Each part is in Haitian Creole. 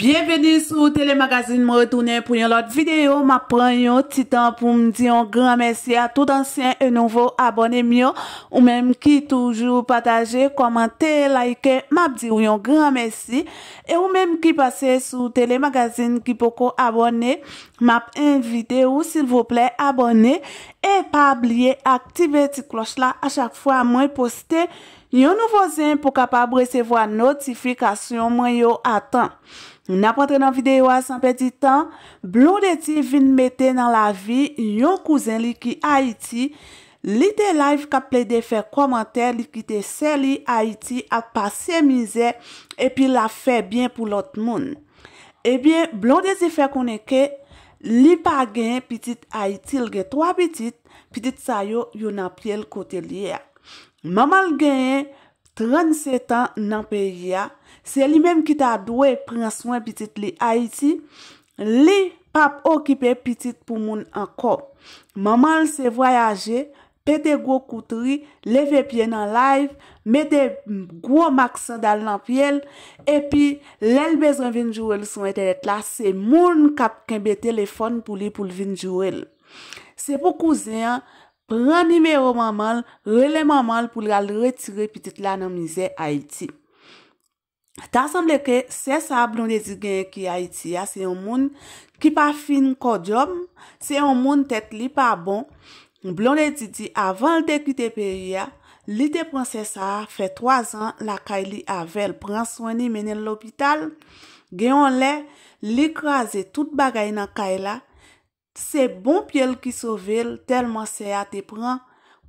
Bienveni sou telemagazin mwen retounen pou yon lot videyo. Ma pren yon titan pou mdi yon gran mersi a tout ansyen e nouvo abone myo. Ou menm ki toujou pataje, komante, like, map di yon gran mersi. Ou menm ki pase sou telemagazin ki poko abone, map en videyo sil vople abone. E pa ablie aktive ti kloch la a chak fwa mwen poste yon nouvo zin pou kapab resevo a notifikasyon mwen yon atan. Moun apotre nan videyo asan peti tan, blon deti vin meten nan la vi, yon kouzen li ki Haiti, li te laif ka ple de fe komante, li ki te se li Haiti at pa se mize, epi la fe bien pou lot moun. Ebyen, blon deti fe kounen ke, li pa genye pitit Haiti, lge 3 pitit, pitit sayo yon apri el kote liye. Maman genye, 37 an nan pe ria, se li menm ki ta dwe prenswen pitit li Haiti, li pap okipe pitit pou moun anko. Maman se voyaje, pete gwo koutri, leve pien nan live, mete gwo maksan dal nan piel, epi lel bezon vinjouel son etenet la, se moun kap kenbe telefon pou li pou vinjouel. Se pou kouzen an. pran nimeyo mamal, rele mamal pou lal retire pitit la nan mize Haiti. Ta sanble ke, se sa blon de didi genye ki Haiti ya, se yon moun ki pa fin kodjom, se yon moun tet li pa bon, blon de didi avan l dekite peri ya, li de pran se sa fe 3 an la kay li avel pran soyni menen l opital, genyon le, li kraze tout bagay nan kay la, Se bon pye l ki sovel, telman se a te pran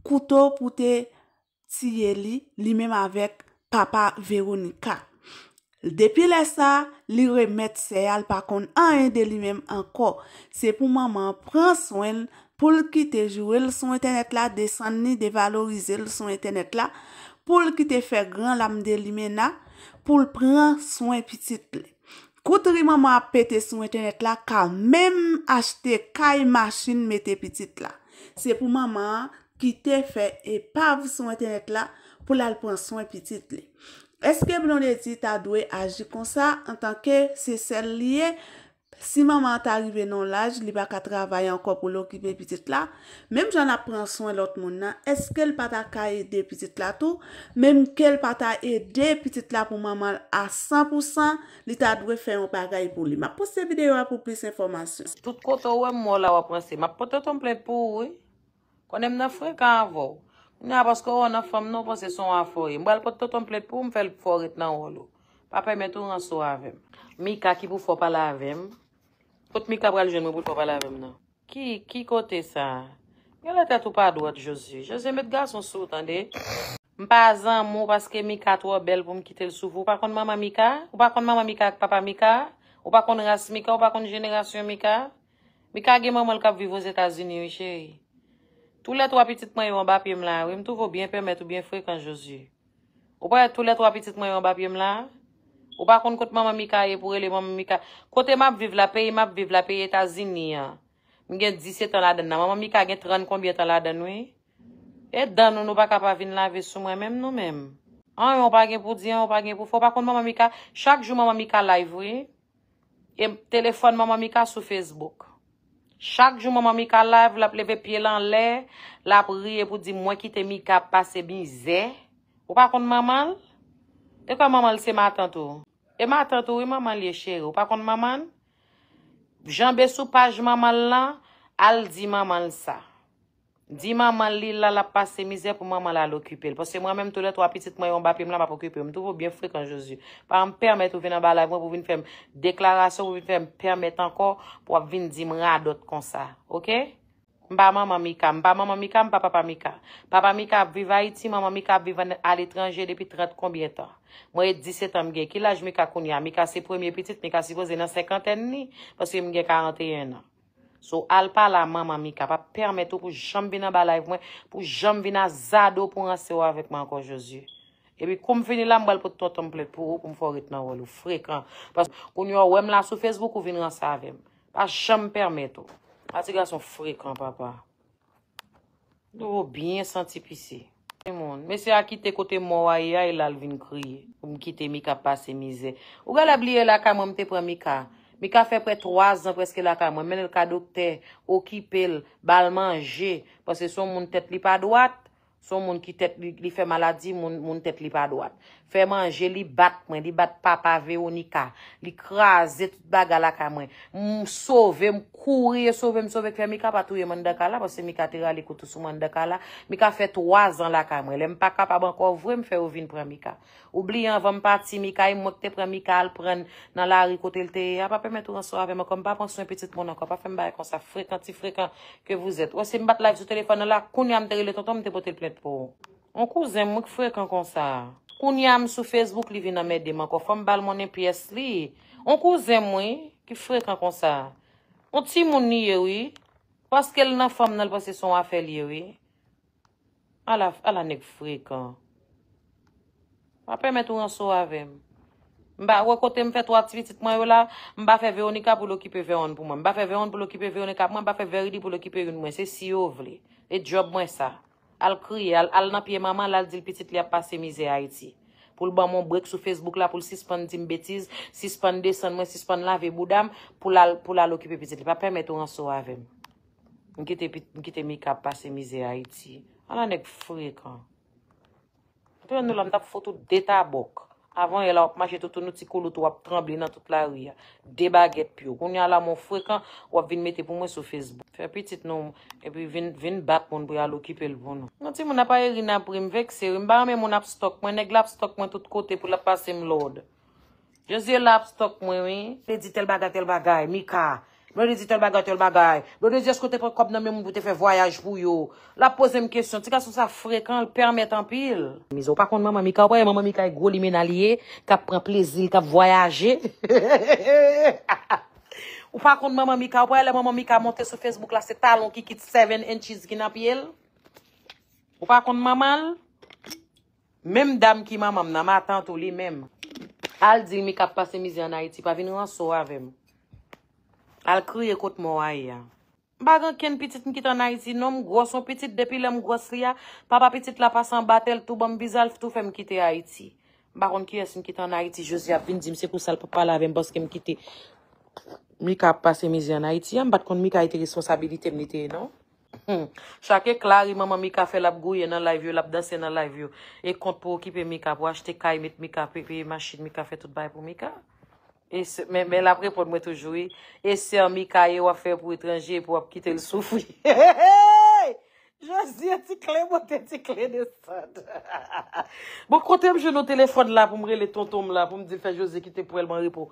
kouto pou te siye li, li menm avek papa Veronica. Depi le sa, li remet se a l pakon an en de li menm anko. Se pou maman, pran soen pou l ki te jure l son etenet la, desan ni devalorize l son etenet la, pou l ki te fe gran lam de li mena, pou l pran soen pitit li. Koutri maman apete sou internet la, ka mem achete kaj masin mette pitit la. Se pou maman ki te fe epav sou internet la, pou la lpon sou epitit li. Eske blon de ti ta dwe aji kon sa, an tanke se sel liye, Si maman ta rive non laj, li baka travaye anko pou lo ki be pitit la, mem jana pranson elot moun nan, eske l pata ka e de pitit la tou, mem ke l pata e de pitit la pou maman a 100%, li ta dwe fe yon bagay pou li. Ma pou se videyo an pou plis informasyon. Tout koto wèm mò la wapwansi, ma poto ton plèd pou wè, konèm nan fwe kan vò. Mwen a basko wè nan fwem nou posè son an fwoye, mwen poto ton plèd pou mwen fwe l fwoye nan wò lò. Pa pèmè tou an sou avèm. Mi kaki pou fwo pa la avèm, Kote Mika bral jen, mwen boul pa pala vèm nan. Ki, ki kote sa? Mwen la tèt ou pa adouat, Josie. Josie, mwen te glas mwen sou, tande. Mwen pa azan mwen, paske Mika tou wè bel pou mwen kite l soufou. Ou pa konde mama Mika? Ou pa konde mama Mika ak papa Mika? Ou pa konde rase Mika? Ou pa konde jenerasyon Mika? Mika gen mwen mwen lkap viv wè zétazini wè, chéri. Tou lè tou apetit mwen yon bapèm lan, wè mwen tou vò byen pèmè, tou byen fwek an Josie. Ou pa tout lè tou apetit mwen yon bapè Ou pa kon kote mamamika ye pou rele mamamika. Kote map viv la pey, map viv la pey etazini ya. Mgen disye ton la den nan. Mamamika gen tren konbyen ton la den wey. E dan nou nou pa kap avin la ve sou mwen menm nou menm. An yon bagen pou di, an yon bagen pou fo. Ou pa kon mamamika, chak joun mamamika live wey. E telefon mamamika sou Facebook. Chak joun mamamika live la plebe piye lan le. La pou riye pou di mwen ki te mika pase bin zè. Ou pa kon mamal? E kwa mamal se matan tou? E matan tou, wè maman liye chèrou. Pakon maman, jambè sou page maman lan, al di maman sa. Di maman li la la passe mizè pou maman la l'okupè. Po se mwen mèm tou lè tou apetit mwen yon bapèm la m'apokupèm. Tou vò byen frik anjouzü. Pa m'permèt ou vè nan balav mwen pou vè m'fèm deklarasyon, pou vè m'permèt anko pou ap vèm di mran adot kon sa. Ok? Mpa maman mi kam, mpa maman mi kam, mpa papa mi kam. Papa mi kam viva iti, maman mi kam viva al etranje depi 30 kombi etan. Mwen e 17 an mwen gen, ki laj mwen ka koun ya, mwen ka se premye pitit, mwen ka se voze nan 50 an ni, pasi mwen gen 41 an. Sou al pa la maman mwen ka, pa permeto pou jom vina balay pou jom vina zado pou rase yo avèk man kon Jezu. E mi koum vini lam bal pou ton temple pou ou koum fòrit nan wèl ou, frekant. Pas koun yo wèm la sou fès vò kou vini rase avèm. Pas jom permeto. A ti gwa son frekant papwa. Nou wèm biyen santi pisi. Mese akite kote mwa ya ilal vin kri, mkite mika pase mize. Ou gala bliye la kamon mte pran mika, mika fe pre troazan preske la kamon, men elka dokter, okipel, bal manje, pase son moun tet li pa dwat, son moun ki tet li fe maladi moun tet li pa dwat. Fè manje li bat mwen, li bat papa Veonika. Li kraze tout baga la kamwen. M souve, m kouri, m souve, m souve. Fè mika patouye mwen dekala, mwen se mika tira li koutou sou mwen dekala. Mika fè troazan la kamwen. Lè m pa kap abanko, vwè m fè ovine pran mika. Obli an, vwè m pati mika, m e motte pran mika, al pran nan la hariko telte. A pa pè mè tou an soave, m kon pa pon sou m petite moun an kon, pa fè m bay kon sa frekant, ti frekant ke vwè zèt. Wè se m bat live sou telefon an la, koun Kounyam sou Facebook li vi nan mede man, ko fèm bal mounen piyes li. On kou zè mwen ki frek an konsa. On ti mouni ye wè, paske l nan fèm nan l pasè son a fèl ye wè. A la nek frek an. A pèmè tou an sou avèm. Mba wè kote mfè tou aktivitit mwen wè la, mba fè Véronika pou l'okipè Véron pou mwen. Mba fè Véroni pou l'okipè Véronika pou mwen, mba fè Véroni pou l'okipè yon mwen. Se si yov li, e job mwen sa. al kriye, al napye mama, lal dil pitit li ap pase mize a iti. Poul ban moun brek sou Facebook la, poul sispan tim betiz, sispan desen mwen, sispan lave moudam, poul al okipe pitit li. Pa permet ou an so avem. Mkite mika ap pase mize a iti. An an ek frek an. Ate an nou lan tap fotou deta bok. Avon e la wap mache toutou nou ti kolout wap trembli nan tout la ria. De baget piyo. Goun ya la moun frekan wap vin mette pou mwen sou fezbo. Fè pitit nou moun. E pi vin bat moun pou ya lo kipel voun. Non ti moun apaye rina prim vekse. Mba mè moun ap stok mwen. Neg la ap stok mwen tout kote pou la pase m lode. Je zye la ap stok mwen. Pedi tel baga tel bagay. Mi ka. Mwen rezi tel bagay, tel bagay. Mwen rezi esko te prekob nan men mwen bou te fe voyaj pou yo. La pose m kesyon, ti ka sou sa frekan lpermet anpil? Mize ou pa konde maman mika, ou pa yon maman mika yon goli men alye, kap pren plezi, kap voyaje? Ou pa konde maman mika, ou pa yon maman mika monte se Facebook la se talon ki kit 7 inches kin anpil? Ou pa konde maman l? Mem dam ki maman, nan ma atan tou li mem. Al dil mika ap pase mizi an Haiti, pa vin an so avem. Al kriye kote mwa aya. Bagan ken pitit nkite anayiti, nom, gwason pitit, depi lem gwas ria, papa pitit la pasan batel, toubam bizal, tout fe mkite anayiti. Bagan kyes nkite anayiti, jose ap vindi mse kousal papal avem, boske mkite. Mika ap pase mizi anayiti, yam bat konde Mika aite responsabilite mnite, non? Hmm. Chake klari mama Mika fe lap goye nan laivyo, lap dasye nan laivyo, e kont pou kipe Mika pou ashte kay mit Mika, pe machin Mika fe tout bay pou Mika. Men la pre pot mwen toujouye E se an mi kaye wap fe pou etranje Pou wap kite l soufouye Josye, ti kle, mwen te ti kle de stade. Bon, kote m jeno telefon la pou m rele tontom la pou m di fe Josye kite pou elman ripo.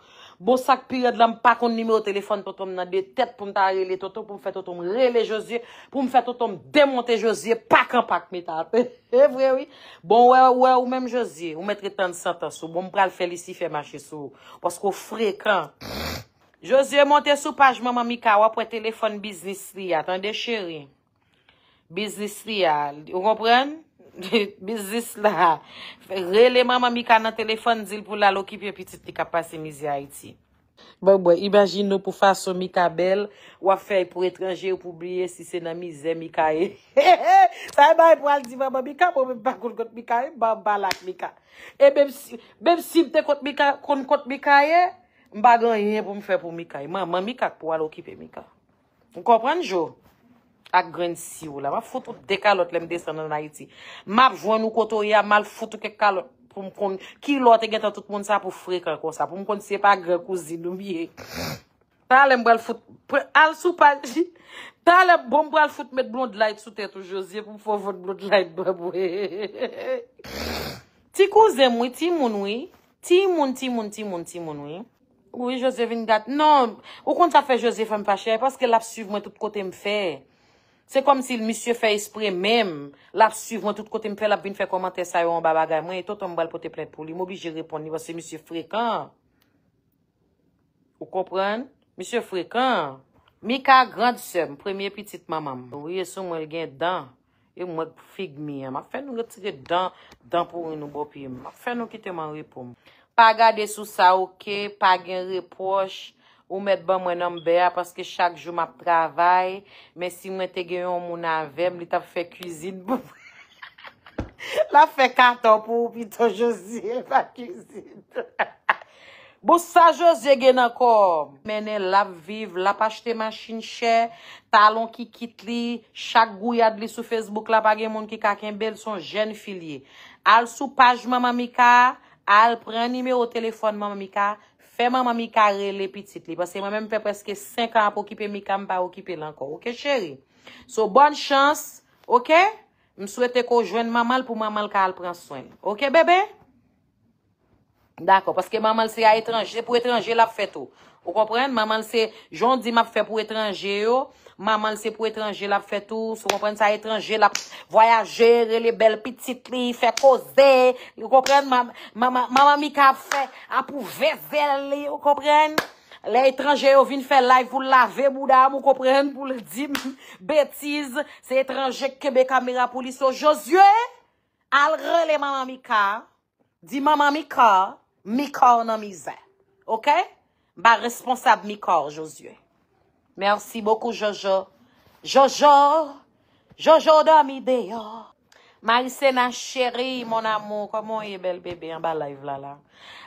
Bon, sak period la m pa kon nime o telefon tontom nan de tet pou m ta rele tontom pou m fe tontom rele Josye. Pou m fe tontom demonte Josye pak an pak metate. E vwe wye? Bon, wè wè ou mèm Josye. Ou mètri tante santa sou. Bon, m pral felisife ma chisou. Posko frekant. Josye monte sou page maman Mikawa pou e telefon biznisri. Atende cheri. Biznis riyal. Yon kompren? Biznis la. Rele mama mika nan telefon dil pou lalokipye pitit li kapase mizi a iti. Boy boy, imagine nou pou fason mika bel wafèy pou etranjè ou pou blye si se nan mize mika e. Sa e bay e pou al di mama mika pou mwen bakoul kote mika e. Babalak mika. E beb simte kote mika e. Mbagan yon pou mwen fè pou mika e. Maman mika pou lalokipye mika. Yon kompren jyo? A gren si ou la. Ma foutou de kalot lem desan nan Haiti. Map jwen ou koto ya. Ma foutou ke kalot pou mkon. Ki lote get an tout moun sa pou frek an konsa. Pou mkon se pa gre kouzi nou miye. Ta ale mbou al fout. Al sou pa. Ta ale mbou al fout met blond light sou tèt ou jose. Pou mfou vod blond light brem we. Ti kouzem we. Ti moun we. Ti moun, ti moun, ti moun, ti moun we. Ou e jose vin dat. Non. Ou kon ta fe jose fèm pa chè. Paske lap suiv mwen tout kote mfè. Se kom si l misye fè esprè mèm, laf suiv mwen tout kote mwen fè laf bin fè komante sa yon babagay, mwen yon tot mwen bal pote plè pou li. Mwen bi jè repon ni va se misye frekant. Ou kompran? Misye frekant, mi ka grand sem, premye pitit mamam. Ou ye son mwen gen dan, e mwen fig mi, ma fè nou retire dan, dan pou rin nou bopi, ma fè nou kite man repon. Pa gade sou sa ouke, pa gen repoche. Ou met ban mwen anbe a, paske chak jou map travay, men si mwen te gen yon moun anvem, li tap fe kuzid. La fe kato pou, pi to jose, pa kuzid. Bo sa jose gen ankom, menen la viv, la pa chete manchin chè, talon ki kit li, chak gou yad li sou Facebook, la pa gen moun ki kaken bel son jen fili. Al sou paj mamamika, al pren nime ou telefon mamamika, Fè maman mi kare lè pitit li. Basè maman mi fè preske 5 an pou kipe mi kam pa ou kipe lè anko. Ok chéri? So, bon chans. Ok? M souwete ko jwen mamal pou mamal ka al pran swen. Ok bebe? Dako, paske mamal se a etranje, pou etranje la pou oh. fè tou. Ou kompren, mamal se, joun di map fè pou etranje yo, oh. mamal se pou etranje la pou oh. fè tou, sou kompren, sa etranje la pou voyajere, li bel piti li, fè koze, ou kompren, mamamika fè, apou vevel li, ou kompren, le etranje yo vin fè la, pou lave mouda, ou kompren, pou li di betize, se etranje kebe kamera pou li so. So, Josye, alre le mamamika, di mamamika, Mi kor nan mi zan. Ok? Ba responsab mi kor Josue. Mersi boku Jojo. Jojo! Jojo da mi deyo. Marise nan cheri, mon amou. Koman ye bel bebe yon ba live lala.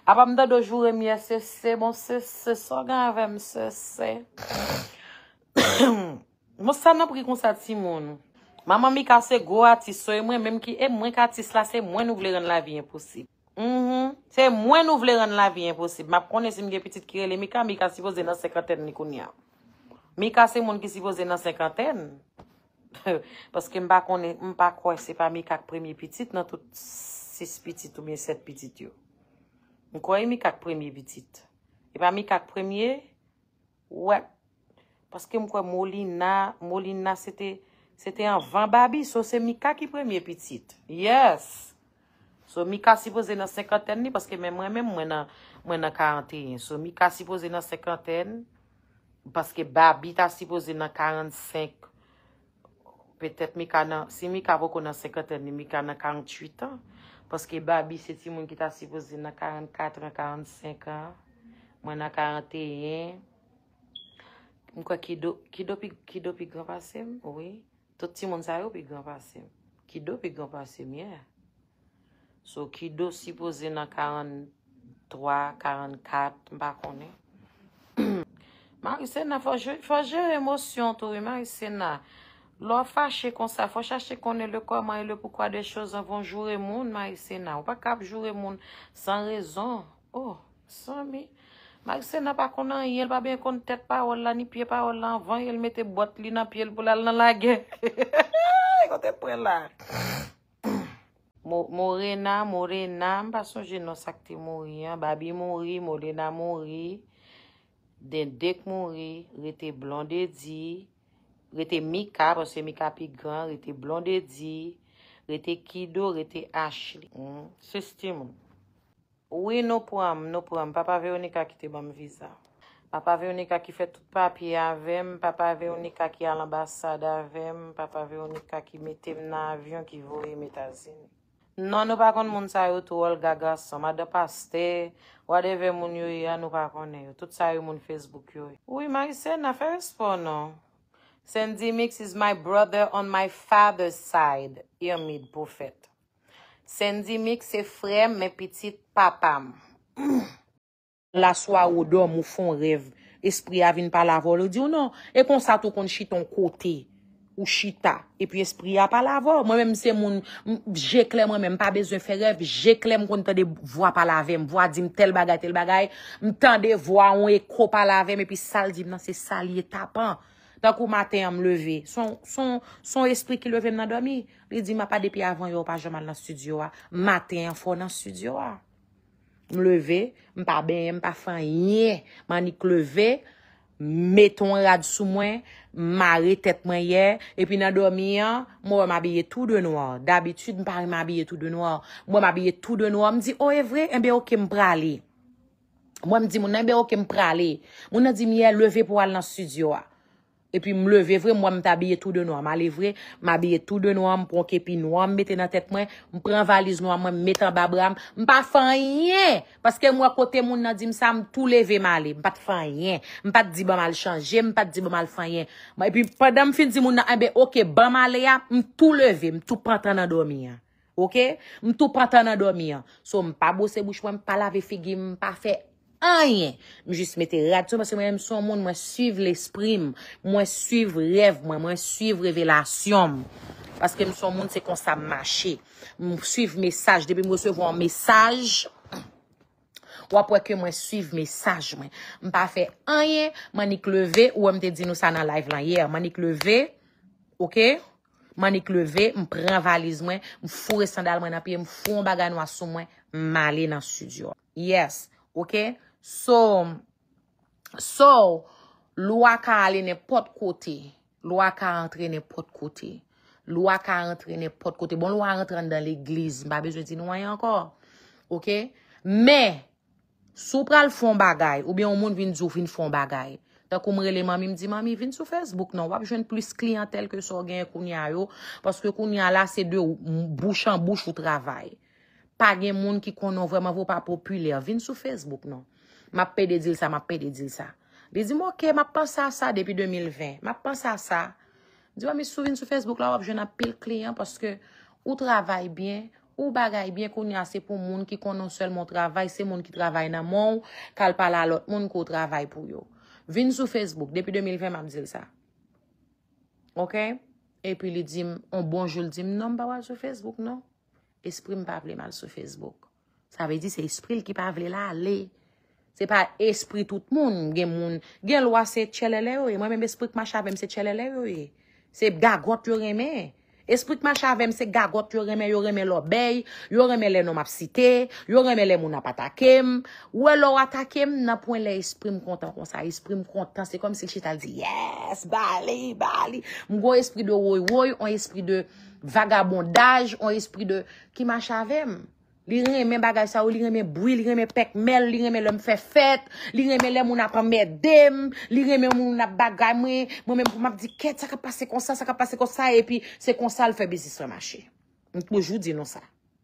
A pa mda dojou remye se se. Mon se se sogan avèm se se. Monsan nan prikonsat si moun. Mamami kase go ati soy mwen. Mwen mwen ki e mwen kati se la se mwen nou vle gen la vi yon posib. Se mwen nou vle rande la viye imposib. Map kone se mge pitit kirele. Mika si voze nan sekanten ni konye. Mika se moun ki si voze nan sekanten. Paske mba kone, mba kwe se pa mika k premye pitit nan tout 6 pitit ou 7 pitit yo. Mkwe mika k premye pitit? E pa mika k premye? Wè. Paske mkwe molina, molina se te an van babi. So se mika ki premye pitit. Yes! So mi ka sipoze nan sekraten ni, paske mè mè mè mwen nan 41. So mi ka sipoze nan sekraten, paske babi ta sipoze nan 45. Petet mi ka nan, si mi ka vokou nan sekraten ni, mi ka nan 48 an. Paske babi se ti moun ki ta sipoze nan 44, 45 an. Mwen nan 41. Mwen nan 41. Mwen kwa kido pi granpase m, oui. Tot ti moun sa yo pi granpase m. Kido pi granpase m, yey. So ki dosi pozen nan 43, 44, mpa konen. Marise nan, fwa jere emosyon tori, e Marise nan. Lwa fache kon sa, fwa chache konen le koman e le pou kwa de choz avon jure moun, Marise nan. Ou pa kap jure moun san rezon. Oh, san mi. Marise nan, ppa konen, yel pa ben konen tet pa ou la ni pie pa ou la anvan, yel mette bot li nan pi el pou la lan la gen. Yon te pren la. Morè nan, morè nan, pa son jè nan sakte morè. Babi morè, morè nan morè. Dèndèk morè, lè tè blan dè di. Lè tè Mika, pò se Mika pi gran, lè tè blan dè di. Lè tè Kido, lè tè Ashley. Sè hmm, sti moun. Ouè nou pou am, nou pou am. Papa Véonika ki te bam viza. Papa Véonika ki fè tout papi avèm. Papa Véonika ki al ambasada avèm. Papa Véonika ki metèm nan avyon ki vore metazine. Non, nou pa kon moun sa yo touol gaga sa, ma da paste, whatever moun yo yo anou pa kon e yo, tout sa yo moun Facebook yo yo. E. Ou yi ma yi se, na fèw espò non. Sandy Mix is my brother on my father's side, Yermid Poufet. Sandy Mix e frem me pitit papam. La swa ou do mou fon rev, espri avin pa la vol, ou di ou non, e pon sa tou kon chi ton kotey. Ou chita. E pi espri a pa lavo. Mo mèm se moun, jèk lè mò mèm, pa bezè fè rev, jèk lè mò kon tè de vwa pa lavem. Vwa di m tel bagay, tel bagay. M non, tè de vwa, m ekro pa lavem. E pi sal di m nan se sal ye tapan. Tak ou maten a m leve. Son espri ki leve m nan domi. Pi di m a pa depi avon yo pa jaman nan studio a. Ah. Maten a fo nan studio a. Ah. M leve, m pa bè, m pa fan yè. Man yè k leve. meton rad sou mwen, mare tet mwen ye, epi nan dormi an, mwen mabye tout de nouan. Dabitude mpare mabye tout de nouan. Mwen mabye tout de nouan, mdi, o oh, evre, mbeyo ke mprale. Mwen mdi, mwen mbeyo ke mprale. Mwen mdi, mye leve pou al nan studio a. E pi mleve vre, mwa mta abye tout de noua, mwa alevre, mwa abye tout de noua, mwa ponke, pi noua mbete nan tet mwen, mwen pren valiz noua, mwen metan bab ram, mwen pa fanyen. Paske mwa kote moun nan di msa, mwen tout leve mwale, mwen pa te fanyen, mwen pa te di ba bon, mal chanje, mwen pa te di ba bon, mal fanyen. E pi padan m fin di moun nan abe, eh ok, ba bon, mwale ya, ah, mwen tout leve, mwen tout praten nan dormi ya, ah. ok, mwen tout praten nan dormi ya. Ah. So mwen pa bose bouch mwen, mwen pa lave figi, mwen pa fe. Anye, mwen jist mette radio. Mwen sou moun, mwen suiv l'esprim. Mwen suiv rev mwen. Mwen suiv revelasyon mwen. Paske mwen sou moun, se kon sa mwache. Mwen suiv mesaj. Depi mwen recev mwen mesaj. Ou apweke mwen suiv mesaj mwen. Mwen pa fe anye, mwen ni kleve. Ou mwen te di nou sa nan live lan yer. Mwen ni kleve, ok? Mwen ni kleve, mwen prevalize mwen. Mwen fwou resandal mwen apye. Mwen fwou mwen baga nou aso mwen. Mwen male nan studio. Yes, ok? So, lwa ka ale ne pot kote, lwa ka entre ne pot kote, lwa ka entre ne pot kote, bon lwa entran dan l'igliz, mbabe, jwen di nou wany ankor, ok? Me, sou pral fon bagay, oubyen ou moun vin zou vin fon bagay, ta kou mrele mami mdi mami vin sou Facebook non, wap jwen plus klientel ke sou gen kouni a yo, paske kouni a la se de ou bouchan bouch ou travay, pa gen moun ki konon vreman vou pa populer, vin sou Facebook non. M ap pe de dil sa, m ap pe de dil sa. Di di m ok, m ap pansa sa depi 2020. M ap pansa sa. Di wè mi sou vin sou Facebook la wap, jen ap pil kliyan paske ou travay bien, ou bagay bien konye ase pou moun ki konon sel moun travay, se moun ki travay nan moun, kal pala lout, moun ko travay pou yo. Vin sou Facebook depi 2020, m ap dil sa. Ok? E pi li dim, ou bonjou li dim, nan m pa non, wè sou Facebook, nan? Esprit m pa vle mal sou Facebook. Sa vè di se esprit l ki pa vle la, lè. Se pa espri tout moun. Gen moun gen lwa se tchelele ouye. Mwen menbe espri k machavem se tchelele ouye. Se gagot yoreme. Espri k machavem se gagot yoreme. Yoreme lop bey. Yoreme lè nomap site. Yoreme lè moun apatakem. Ouè e lor atakem nan pouen lè espri mkontan. Espri mkontan se kom se chital di yes. Bali, Bali. Mwen go espri de woy woy. Mwen espri de vagabondaj. Mwen espri de ki machavem. Li gen men bagay sa ou, li gen men bwi, li gen men pekmel, li gen men lom fe fet, li gen men lè moun apan mè dem, li gen men moun ap bagay mè, mwen men pou map di ket, sa ka pase konsa, sa ka pase konsa, epi se konsa l fe bizis remache. Mwen poujou di nou sa.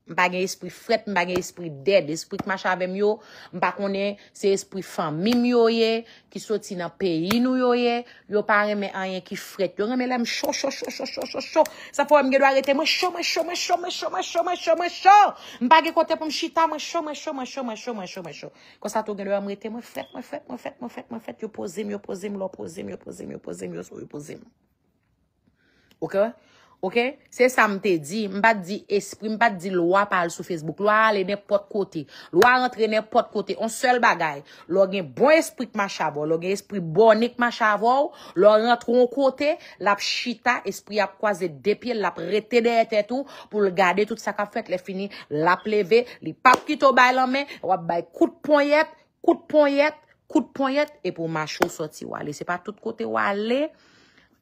Mpa gen espri fret, mpa gen espri dead, espri tcción chavem yo. Mpa konen se espri famimi yo ye, ki soti nan peli nou yo ye. Yo pa reme anye ki fret, yo reme le mshon, shon, shon, shon, shon, shon, shon, shon. Sa fwane mge do ye rete mshon, mshon, mshon, mshon, mshon, mshon, mshon, mshon. Mpa gen kote pou mchita mshon, mshon, mshon, mshon, mshon, mshon, mshon. Kwa sa tou gen yo am rete mwen fret, mwen fret, mwen fret, mwen fret, yo pozem, yo pozem, yo pozem, yo pozem, yo pozem, yo pozem, yo poz Ok, se sa mte di, mba di esprit, mba di lwa pale sou Facebook, lwa ale ne pot kote, lwa entre ne pot kote, on sel bagay, lwa gen bon esprit ma chavou, lwa gen esprit bonik ma chavou, lwa entre on kote, lwa ap chita, esprit ap kwaze depi, lwa ap rete de ete tou, pou le gade tout sa ka fete, le fini, lwa ap leve, li pap kito bay lan men, lwa bay kout pon yet, kout pon yet, kout pon yet, e pou ma chou soti wale, se pa tout kote wale,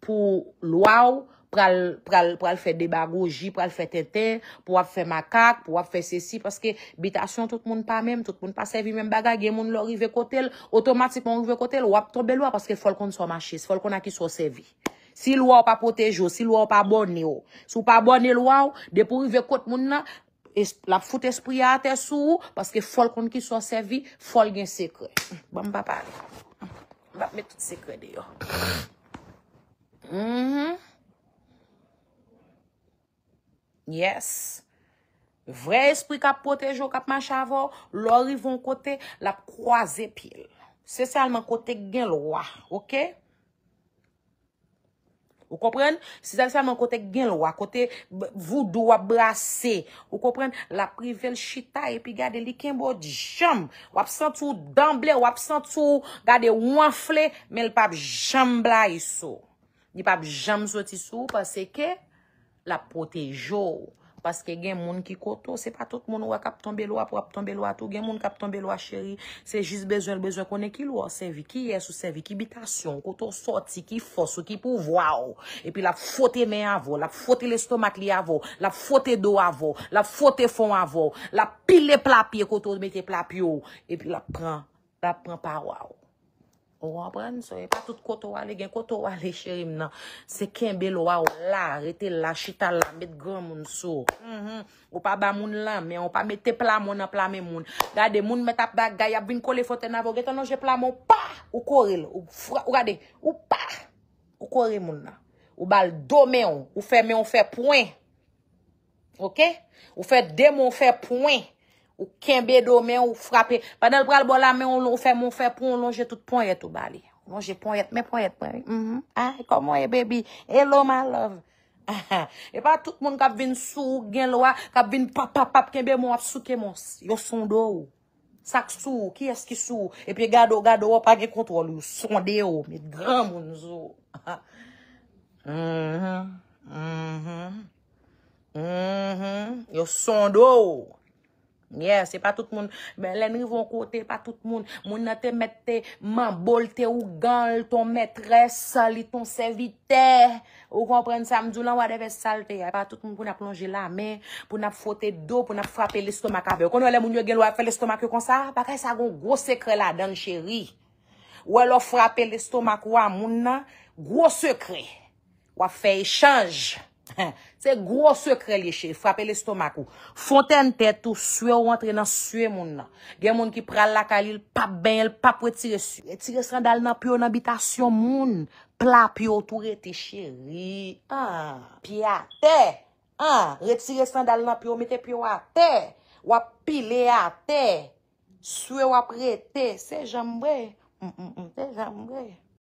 pou lwa ou, pral fè debagoji, pral fè tete, pral fè makak, pral fè sèsi, paske bitasyon tout moun pa mèm, tout moun pa sèvi mèm baga, gen moun lò rive kotel, otomatikman rive kotel, wap tobe lò, paske fol kon sou machis, fol kon a ki sou sèvi. Si lò wap apotejo, si lò wap abone yo, sou apabone lò wap, depo rive kot moun na, la foute espri a ate sou, paske fol kon ki sou sèvi, fol gen sèkre. Bwam bon, pa pale. Bwam me tout sèkre de yo. Mh mm-hmm. mh mh Yes, vre espri kap pote jo kap man chavo, lori von kote la kroaze pil. Se salman kote gen lwa, ok? Ou kompren? Se salman kote gen lwa, kote vou do a brase. Ou kompren? La privel chita e pi gade liken bo di jam. Wap san tou damble, wap san tou gade wafle, men lpap jam bla yisou. Nipap jam zo tisou, pase ke... La pote jo, paske gen moun ki koto, se pa tout moun wakap tombe lo ap wap tombe lo ato, gen moun kap tombe lo a cheri, se jis bezwen bezwen konen ki lo a sevi, ki yes ou sevi, ki bitasyon, koto soti, ki foso, ki pouwaw. E pi la fote men avon, la fote lestomak li avon, la fote do avon, la fote fon avon, la pile plapye koto mette plapyo, e pi la pran, la pran pawaw. Ou anpren sou e patout koto wale gen, koto wale chelim nan. Se ken bel waw la, rete la, chita la, met gwa moun sou. Mhm. Ou pa ba moun la, meyon, ou pa met tepla moun, aplame moun. Gade, moun met ap baga, ya bin kole fote na vogue, tonon jepla moun, pa! Ou kore lè, ou fwa, ou gade, ou pa! Ou kore moun nan. Ou bal do meyon, ou fe meyon, ou fe pwen. Ok? Ou fe demon, ou fe pwen. Ou kenbe do men, ou frape. Panel pral bolan men, ou loun fè, moun fè, pou loun jè tout ponjet ou bali. Loun jè ponjet, men ponjet ponjet. Koman mhm. ah, e bebi, hello my love. Ah, ah. E pa tout moun kap vin sou, gen lwa, kap vin papapap, kenbe moun ap sou ke mons. Yo sondou. Sak sou, ki eski sou. E pi gado gado wop agi kontrol, mhm. Mhm. yo sondé ou, mi dramoun sou. Yo sondou. Mye, se pa tout moun, men len rivon kote, pa tout moun, moun nan te mette, man bolte ou ganl ton metre, sali ton sevite, ou kompren samdjou lan wadeve salte, pa tout moun pou na plonje la men, pou na fote do, pou na frape l'estomak ave, kono ele moun yo gel wap fe l'estomak yo konsa, pa kè sa gon gwo sekre la dan chéri, wè lo frape l'estomak wap moun nan, gwo sekre, wap fe echange. Se gro sekre li che, frapel estomak ou Fonten tet ou suwe ou antre nan suwe moun nan Gen moun ki pral la kalil, pap ben, pap wetire su Etire sandal nan piyo nan bitasyon moun Pla piyo tou rete cheri ah, Pi ate, ah, retire sandal nan piyo, mite piyo ate Wap pile ate, suwe wap rete Se jambwe, mm, mm, mm, se jambwe